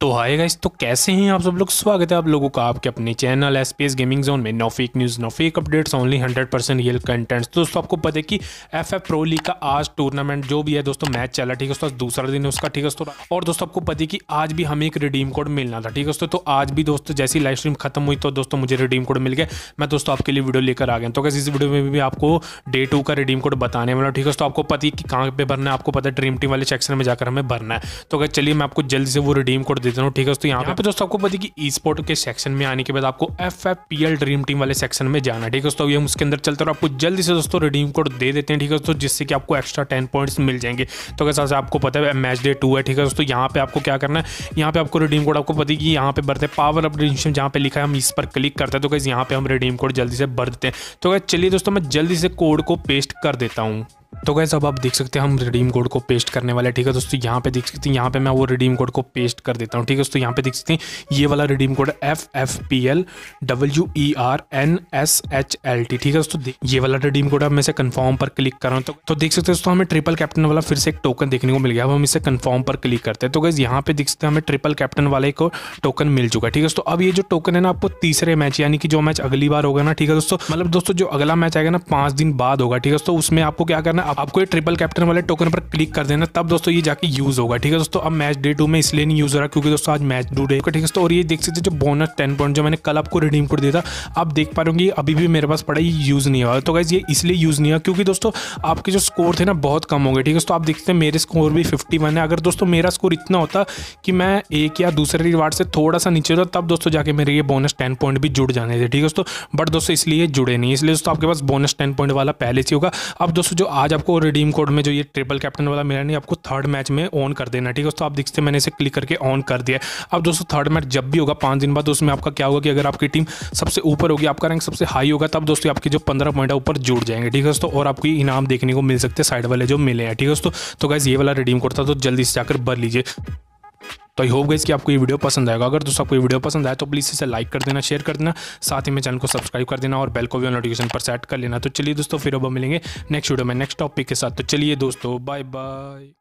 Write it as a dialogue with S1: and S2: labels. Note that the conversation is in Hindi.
S1: तो हाय गाइस तो कैसे हैं आप सब लोग स्वागत है आप लोगों का आपके अपने channel S P S gaming zone में no fake news no fake updates only 100 percent real contents दोस्तों आपको पता है कि एफ एफ प्रो लीग का आज टूर्नामेंट जो भी है दोस्तों मैच चला ठीक है दोस्तों दूसरा दिन उसका ठीक है दोस्तों और दोस्तों आपको पता है कि आज भी हमें एक रिडीम कोड मिलना था ठीक है दोस्तों तो आज भी दोस्तों जैसी लाइव स्ट्रीम खत्म हुई तो दोस्तों मुझे रिडीम कोड मिल गया मैं दोस्तों आपके लिए वीडियो लेकर आ गया तो कैसे इस वीडियो में भी आपको डे टू का रिडीम कोड बताने वाला ठीक है दोस्तों आपको पता है कि कहाँ पे भरना है आपको पता है ड्रीम टीम वाले सेक्शन में जाकर हमें भरना है तो चलिए मैं आपको जल्दी से वो रिडीम कोड देता हूँ ठीक है तो यहाँ पे दोस्तों आपको पता है कि ई स्पोर्ट के सेक्शन में आने के बाद आपको F F P L dream team वाले सेक्शन में जाना ठीक है दोस्तों हम उसके अंदर चलते और आपको जल्दी से दोस्तों रिडीम कोड दे देते हैं ठीक है दोस्तों जिससे कि आपको एक्स्ट्रा टेन पॉइंट्स मिल जाएंगे तो कैसे आपको पता है मैच डे टू है ठीक है दोस्तों यहाँ पे आपको क्या करना है यहाँ पे आपको रिडीम कोड आपको पता है कि यहाँ पे भरते हैं पावर अप रिडीम जहाँ पे लिखा है हम इस पर क्लिक करते हैं तो कैसे यहाँ पे हम रिडीम कोड जल्दी से भर देते हैं तो चलिए दोस्तों मैं जल्दी से कोड को पेस्ट कर देता हूँ तो गैस अब आप देख सकते हैं हम रिडीम कोड को पेस्ट करने वाले ठीक है दोस्तों यहाँ पे देख सकते हैं यहाँ पे मैं वो रिडीम कोड को पेस्ट कर देता हूँ ठीक है दोस्तों यहाँ पे देख सकते हैं ये वाला redeem code F F P L W E R N S H L T ठीक है दोस्तों ये वाला रिडीम कोड अब मैं इसे कन्फर्म पर क्लिक कर रहा हूँ तो, तो देख सकते दोस्तों हमें ट्रिपल कैप्टन वाला फिर से एक टोकन देखने को मिल गया अब हम इसे कन्फर्म पर क्लिक करते हैं तो गैस यहाँ पे देख सकते हैं हमें ट्रिपल कैप्टन वाले को टोकन मिल चुका ठीक है दोस्तों अब ये जो टोकन है ना आपको तीसरे मैच यानी कि जो मैच अगली बार होगा ना ठीक है दोस्तों मतलब दोस्तों जो अगला मैच आएगा ना पाँच दिन बाद होगा ठीक है दोस्तों उसमें आपको क्या करना करना है आपको ये ट्रिपल कैप्टन वाले टोकन पर क्लिक कर देना तब दोस्तों ये जाके यूज होगा ठीक है दोस्तों अब मैच डे टू में इसलिए नहीं यूज हो रहा क्योंकि दोस्तों आज मैच डू डे ठीक है और ये देख सकते जो बोनस टेन पॉइंट जो मैंने कल आपको रिडीम कर दिया था आप देख पा रहे अभी भी मेरे पास पड़ा ये यूज नहीं हुआ तो गाइज ये इसलिए यूज नहीं हुआ क्योंकि दोस्तों आपके जो स्कोर थे ना बहुत कम हो गए ठीक है दोस्तों आप देखते हैं मेरे स्कोर भी फिफ्टी है अगर दोस्तों मेरा स्कोर इतना होता कि मैं एक या दूसरे रिवार्ड से थोड़ा सा नीचे होता तब दोस्तों जाके मेरे ये बोनस टेन पॉइंट भी जुड़ जाने थे ठीक है दोस्तों बट दोस्तों इसलिए जुड़े नहीं इसलिए दोस्तों आपके पास बोनस टेन पॉइंट वाला पहले से होगा अब दोस्तों जो आज आज आपको रिडीम कोड में जो ये ट्रिपल कैप्टन वाला मिला नहीं आपको थर्ड मैच में ऑन कर देना ठीक है दोस्तों आप देखते मैंने इसे क्लिक करके ऑन कर दिया अब दोस्तों थर्ड मैच जब भी होगा पाँच दिन बाद उसमें आपका क्या होगा कि अगर आपकी टीम सबसे ऊपर होगी आपका रैंक सबसे हाई होगा तब दोस्तों आपके जो पंद्रह पॉइंट है ऊपर जुड़ जाएंगे ठीक है दोस्तों और आपको इनाम देखने को मिल सकते हैं साइड वाले जो मिले हैं ठीक है दोस्तों तो गैस ये वाला रिडीम कोड था तो जल्दी से जाकर भर लीजिए तो आई होप गई कि आपको ये वीडियो पसंद आएगा अगर दोस्तों आपको ये वीडियो पसंद आए तो प्लीज़ इसे लाइक कर देना शेयर कर देना साथ ही मैं चैनल को सब्सक्राइब कर देना और बेल को भी नोटिफिकेशन पर सेट कर लेना तो चलिए दोस्तों फिर अब मिलेंगे नेक्स्ट वीडियो में नेक्स्ट टॉपिक के साथ तो चलिए दोस्तों बाय बाय